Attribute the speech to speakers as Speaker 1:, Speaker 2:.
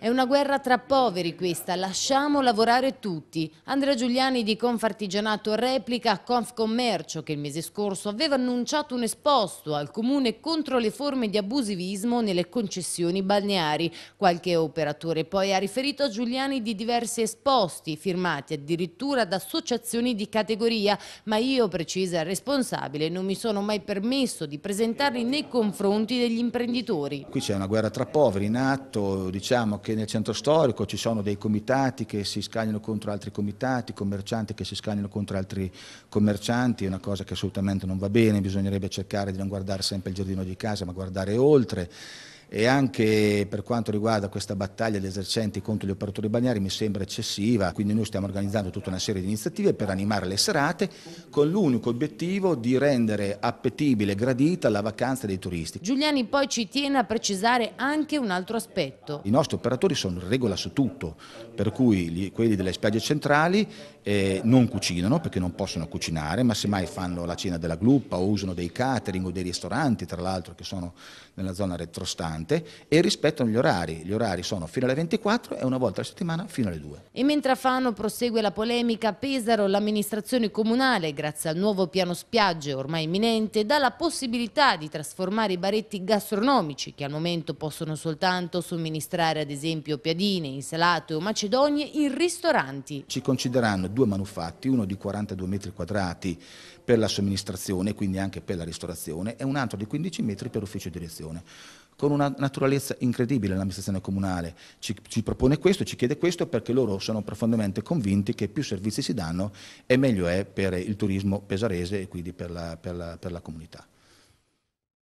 Speaker 1: È una guerra tra poveri questa, lasciamo lavorare tutti. Andrea Giuliani di Confartigianato replica a Confcommercio che il mese scorso aveva annunciato un esposto al comune contro le forme di abusivismo nelle concessioni balneari. Qualche operatore poi ha riferito a Giuliani di diversi esposti firmati addirittura da associazioni di categoria, ma io, precisa il responsabile, non mi sono mai permesso di presentarli nei confronti degli imprenditori.
Speaker 2: Qui c'è una guerra tra poveri in atto, diciamo che che nel centro storico ci sono dei comitati che si scagliano contro altri comitati, commercianti che si scagliano contro altri commercianti, è una cosa che assolutamente non va bene, bisognerebbe cercare di non guardare sempre il giardino di casa, ma guardare oltre e anche per quanto riguarda questa battaglia degli esercenti contro gli operatori balneari mi sembra eccessiva, quindi noi stiamo organizzando tutta una serie di iniziative per animare le serate con l'unico obiettivo di rendere appetibile e gradita la vacanza dei turisti.
Speaker 1: Giuliani poi ci tiene a precisare anche un altro aspetto.
Speaker 2: I nostri operatori sono in regola su tutto, per cui gli, quelli delle spiagge centrali eh, non cucinano perché non possono cucinare, ma semmai fanno la cena della gluppa o usano dei catering o dei ristoranti, tra l'altro che sono nella zona retrostante importante, e rispettano gli orari. Gli orari sono fino alle 24 e una volta alla settimana fino alle 2.
Speaker 1: E mentre a Fano prosegue la polemica, Pesaro l'amministrazione comunale, grazie al nuovo piano spiagge ormai imminente, dà la possibilità di trasformare i baretti gastronomici, che al momento possono soltanto somministrare ad esempio piadine, insalate o macedonie, in ristoranti.
Speaker 2: Ci concederanno due manufatti, uno di 42 metri quadrati per la somministrazione, quindi anche per la ristorazione, e un altro di 15 metri per ufficio direzione con una naturalezza incredibile l'amministrazione comunale. Ci, ci, propone questo, ci chiede questo perché loro sono profondamente convinti che più servizi si danno e meglio è per il turismo pesarese e quindi per la, per la, per la comunità.